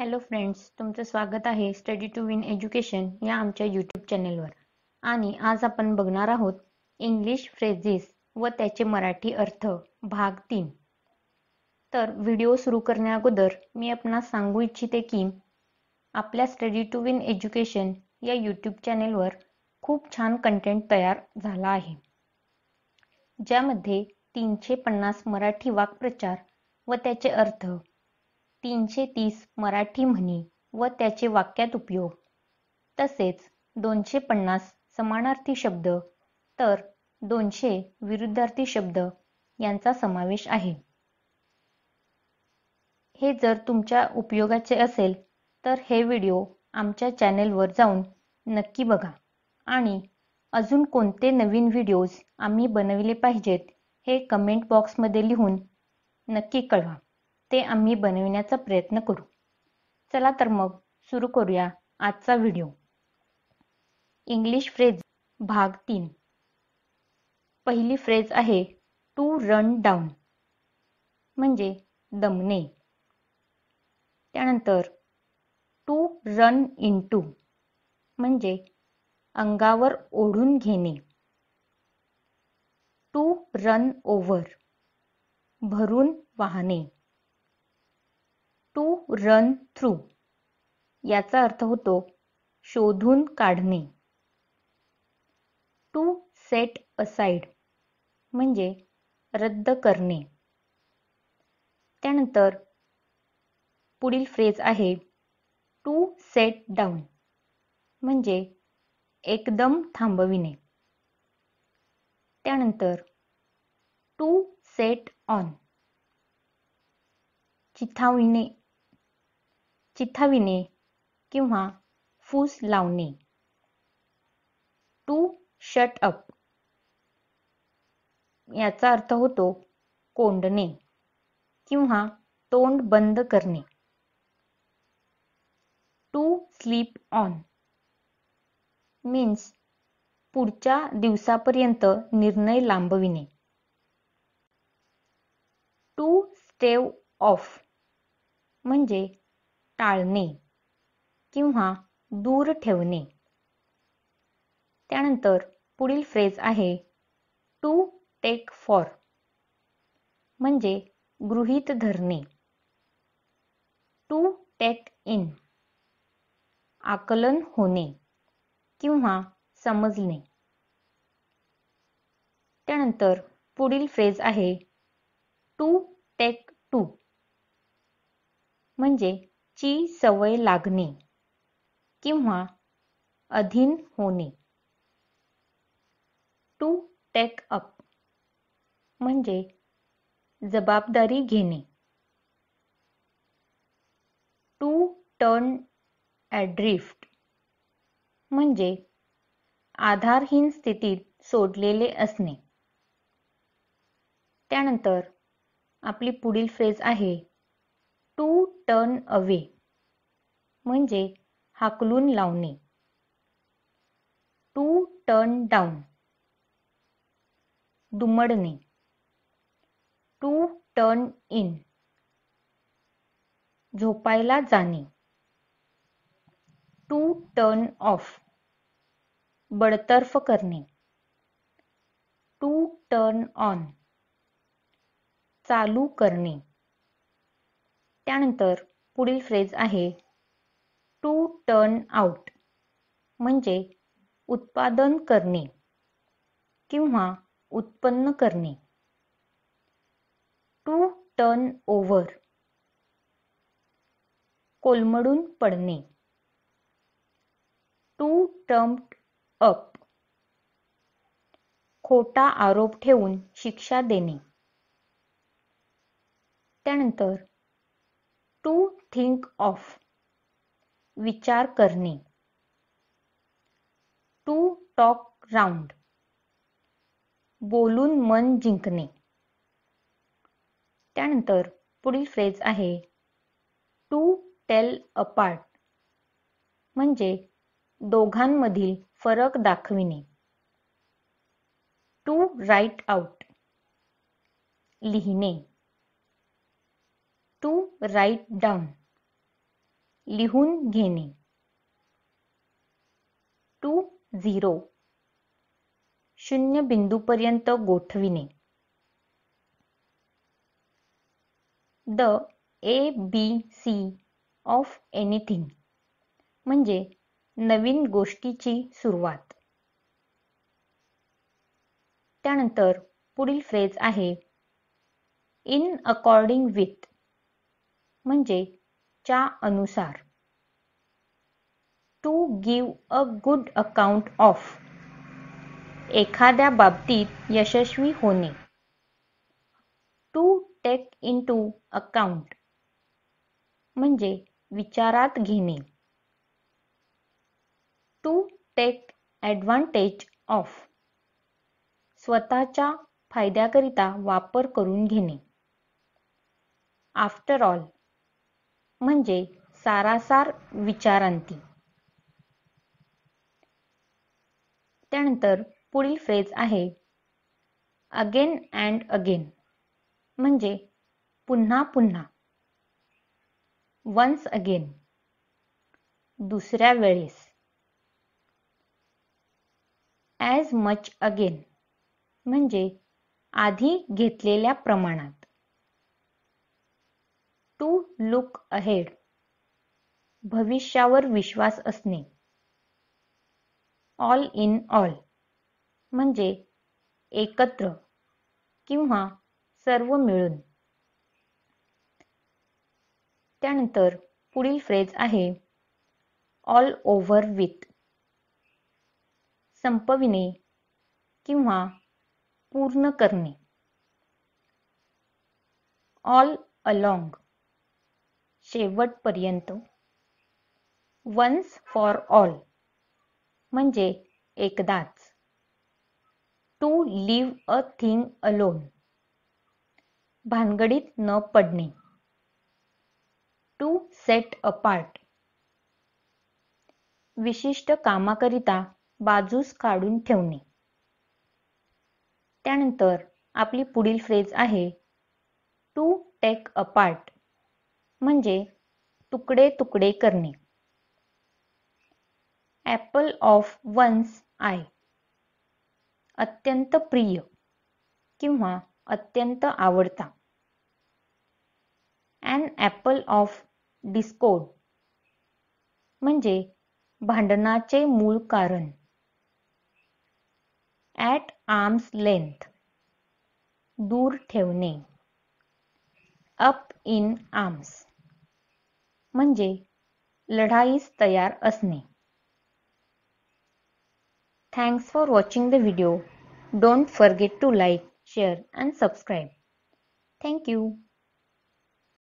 hello friends तुमचं स्वागत आहे स्टडी टू विन एज्युकेशन या आमच्या यूट्यूब चॅनेलवर आणि आज आपण बघणार आहोत इंग्लिश फ्रेजेस व त्याचे मराठी अर्थ भाग तीन तर व्हिडिओ सुरू करण्याअगोदर मी आपणास सांगू इच्छिते की आपल्या स्टडी टू विन एज्युकेशन या यूट्यूब चॅनेलवर खूप छान कंटेंट तयार झाला आहे ज्यामध्ये तीनशे पन्नास मराठी वाक्प्रचार व त्याचे अर्थ तीनशे तीस मराठी म्हणी व त्याचे वाक्यात उपयोग तसेच दोनशे पन्नास समानार्थी शब्द तर दोनशे विरुद्धार्थी शब्द यांचा समावेश आहे हे जर तुमच्या उपयोगाचे असेल तर हे व्हिडिओ आमच्या चॅनेलवर जाऊन नक्की बघा आणि अजून कोणते नवीन व्हिडिओज आम्ही बनविले पाहिजेत हे कमेंट बॉक्समध्ये लिहून नक्की कळवा ते आम्ही बनविण्याचा प्रयत्न करू चला तर मग सुरू करूया आजचा व्हिडिओ इंग्लिश फ्रेज भाग तीन पहिली फ्रेज आहे टू रन डाऊन म्हणजे दमणे त्यानंतर टू रन इन टू म्हणजे अंगावर ओढून घेणे टू रन ओव्हर भरून वाहणे रन थ्रू याचा अर्थ होतो शोधून काढणे टू सेट असाइड म्हणजे रद्द करणे त्यानंतर पुढील फ्रेज आहे टू सेट डाऊन म्हणजे एकदम थांबविणे त्यानंतर टू सेट ऑन चिथावणे चिथाविणे किंवा फूस लावणे टू शट अप याचा अर्थ होतो कोंडणे किंवा तोंड बंद करणे टू स्लीप ऑन मीन्स पुढच्या दिवसापर्यंत निर्णय लांबविणे टू स्टेव ऑफ म्हणजे टाळणे किंवा दूर ठेवणे त्यानंतर पुढील फ्रेज आहे टू टेक फॉर म्हणजे गृहीत धरणे टू टेक इन आकलन होणे किंवा समजणे त्यानंतर पुढील फ्रेज आहे टू टेक टू म्हणजे ची सवय लागणे किंवा अधीन होणे टू टेक अप म्हणजे जबाबदारी घेणे टू टर्न ॲड्रिफ्ट म्हणजे आधारहीन स्थितीत सोडलेले असणे त्यानंतर आपली पुढील फ्रेज आहे टू टर्न अवे म्हणजे हाकलून लावणे टू टर्न डाऊन दुमडणे टू टर्न इन झोपायला जाणे टू टर्न ऑफ बडतर्फ करणे टू टर्न ऑन चालू करणे त्यानंतर पुढील फ्रेज आहे टू टर्न आउट म्हणजे उत्पादन करणे किंवा उत्पन्न करणे टू टर्न ओव्हर कोलमडून पडणे टू टम्प्ट अप खोटा आरोप ठेवून शिक्षा देणे त्यानंतर टू थिंक ऑफ विचार करणे टू टॉक राऊंड बोलून मन जिंकणे त्यानंतर पुढील फ्रेज आहे टू टेल अपार्ट म्हणजे दोघांमधील फरक दाखविणे टू राईट आउट लिहिणे टू राईट डाऊन लिहून घेणे टू झिरो शून्य बिंदूपर्यंत गोठविणे the A B C of anything म्हणजे नवीन गोष्टीची सुरुवात त्यानंतर पुढील फ्रेज आहे इन अकॉर्डिंग विथ म्हणजे च्या अनुसार to give a good account of एखाद्या बाबतीत यशस्वी होणे to take into account म्हणजे विचारात घेणे टू टेक ॲडव्हान्टेज ऑफ स्वतःच्या फायद्याकरिता वापर करून घेणे आफ्टर ऑल म्हणजे सारासार विचारांती त्यानंतर पुढील फ्रेज आहे अगेन अँड अगेन म्हणजे पुन्हा पुन्हा वन्स अगेन दुसऱ्या वेळेस ॲज मच अगेन म्हणजे आधी घेतलेल्या प्रमाणात टू लुक अहेड भविष्यावर विश्वास असणे ऑल इन ऑल म्हणजे एकत्र किंवा सर्व मिळून त्यानंतर पुढील फ्रेज आहे ऑल ओव्हर विथ संपविणे किंवा पूर्ण करणे ऑल अलॉंग शेवटपर्यंत वन्स फॉर ऑल म्हणजे एकदाच to leave a thing alone भानगडीत न पडणे टू सेट अपार्ट विशिष्ट कामाकरिता बाजूस काढून ठेवणे त्यानंतर आपली पुढील फ्रेज आहे टू टेक अपार्ट म्हणजे तुकडे तुकडे करणे ॲपल ऑफ वन्स आय अत्यंत प्रिय किंवा अत्यंत आवडता अँड ॲपल ऑफ डिस्कोड म्हणजे भांडणाचे मूळ कारण ऍट आर्म्स लेंथ दूर ठेवणे अप इन आर्म्स म्हणजे लढाईस तयार असणे thanks for watching the video don't forget to like share and subscribe thank you